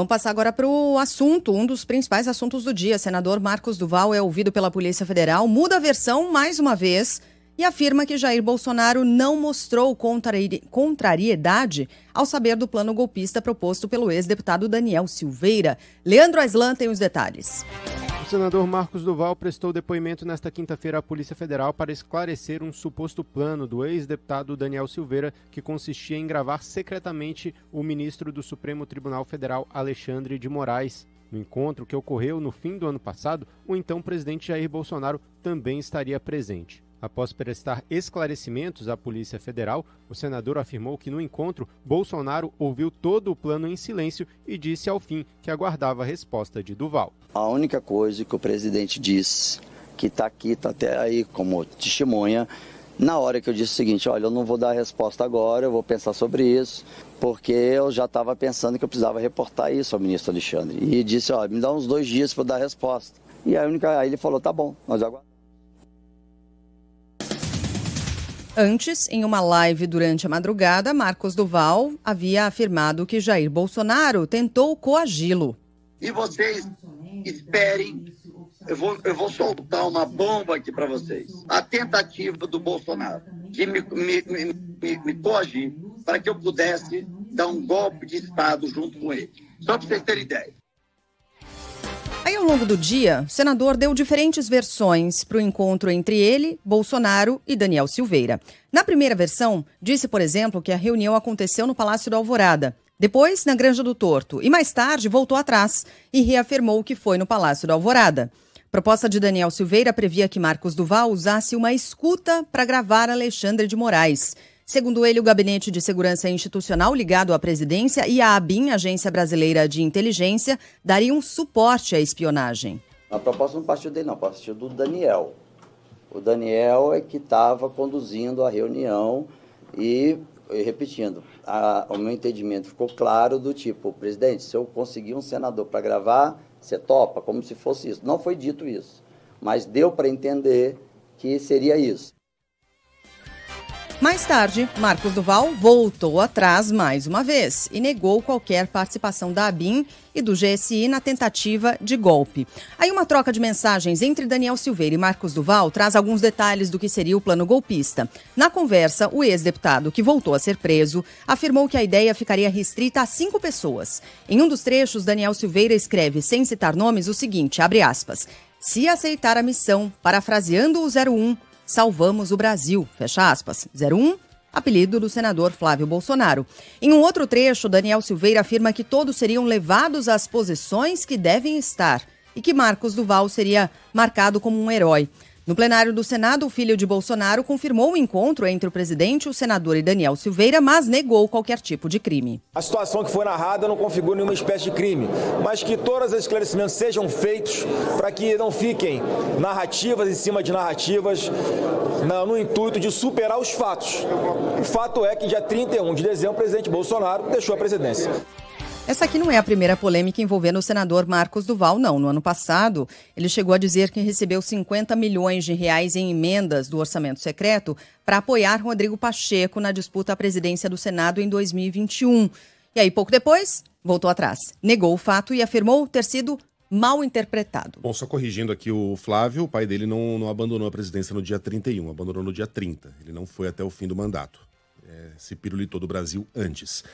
Vamos passar agora para o assunto, um dos principais assuntos do dia. Senador Marcos Duval é ouvido pela Polícia Federal, muda a versão mais uma vez e afirma que Jair Bolsonaro não mostrou contrariedade ao saber do plano golpista proposto pelo ex-deputado Daniel Silveira. Leandro Aslan tem os detalhes senador Marcos Duval prestou depoimento nesta quinta-feira à Polícia Federal para esclarecer um suposto plano do ex-deputado Daniel Silveira que consistia em gravar secretamente o ministro do Supremo Tribunal Federal Alexandre de Moraes. No encontro que ocorreu no fim do ano passado, o então presidente Jair Bolsonaro também estaria presente. Após prestar esclarecimentos à Polícia Federal, o senador afirmou que no encontro Bolsonaro ouviu todo o plano em silêncio e disse ao fim que aguardava a resposta de Duval. A única coisa que o presidente disse, que está aqui, está até aí como testemunha, na hora que eu disse o seguinte: olha, eu não vou dar a resposta agora, eu vou pensar sobre isso, porque eu já estava pensando que eu precisava reportar isso ao ministro Alexandre. E disse: olha, me dá uns dois dias para dar a resposta. E única, aí ele falou: tá bom, nós aguardamos. Antes, em uma live durante a madrugada, Marcos Duval havia afirmado que Jair Bolsonaro tentou coagi-lo. E vocês esperem, eu vou, eu vou soltar uma bomba aqui para vocês. A tentativa do Bolsonaro de me, me, me, me coagir para que eu pudesse dar um golpe de Estado junto com ele. Só para vocês terem ideia. Aí, ao longo do dia, o senador deu diferentes versões para o encontro entre ele, Bolsonaro e Daniel Silveira. Na primeira versão, disse, por exemplo, que a reunião aconteceu no Palácio do Alvorada, depois na Granja do Torto e mais tarde voltou atrás e reafirmou que foi no Palácio do Alvorada. Proposta de Daniel Silveira previa que Marcos Duval usasse uma escuta para gravar Alexandre de Moraes. Segundo ele, o Gabinete de Segurança Institucional ligado à presidência e à ABIN, Agência Brasileira de Inteligência, dariam suporte à espionagem. A proposta não partiu dele, não, partiu do Daniel. O Daniel é que estava conduzindo a reunião e, repetindo, a, o meu entendimento ficou claro do tipo, presidente, se eu conseguir um senador para gravar, você topa, como se fosse isso. Não foi dito isso, mas deu para entender que seria isso. Mais tarde, Marcos Duval voltou atrás mais uma vez e negou qualquer participação da ABIN e do GSI na tentativa de golpe. Aí uma troca de mensagens entre Daniel Silveira e Marcos Duval traz alguns detalhes do que seria o plano golpista. Na conversa, o ex-deputado, que voltou a ser preso, afirmou que a ideia ficaria restrita a cinco pessoas. Em um dos trechos, Daniel Silveira escreve, sem citar nomes, o seguinte, abre aspas, se aceitar a missão, parafraseando o 01, Salvamos o Brasil, fecha aspas, 01, apelido do senador Flávio Bolsonaro. Em um outro trecho, Daniel Silveira afirma que todos seriam levados às posições que devem estar e que Marcos Duval seria marcado como um herói. No plenário do Senado, o filho de Bolsonaro confirmou o encontro entre o presidente, o senador e Daniel Silveira, mas negou qualquer tipo de crime. A situação que foi narrada não configura nenhuma espécie de crime, mas que todos os esclarecimentos sejam feitos para que não fiquem narrativas em cima de narrativas no intuito de superar os fatos. O fato é que dia 31 de dezembro, o presidente Bolsonaro deixou a presidência. Essa aqui não é a primeira polêmica envolvendo o senador Marcos Duval, não. No ano passado, ele chegou a dizer que recebeu 50 milhões de reais em emendas do orçamento secreto para apoiar Rodrigo Pacheco na disputa à presidência do Senado em 2021. E aí, pouco depois, voltou atrás, negou o fato e afirmou ter sido mal interpretado. Bom, só corrigindo aqui o Flávio, o pai dele não, não abandonou a presidência no dia 31, abandonou no dia 30. Ele não foi até o fim do mandato. É, se pirulitou do Brasil antes.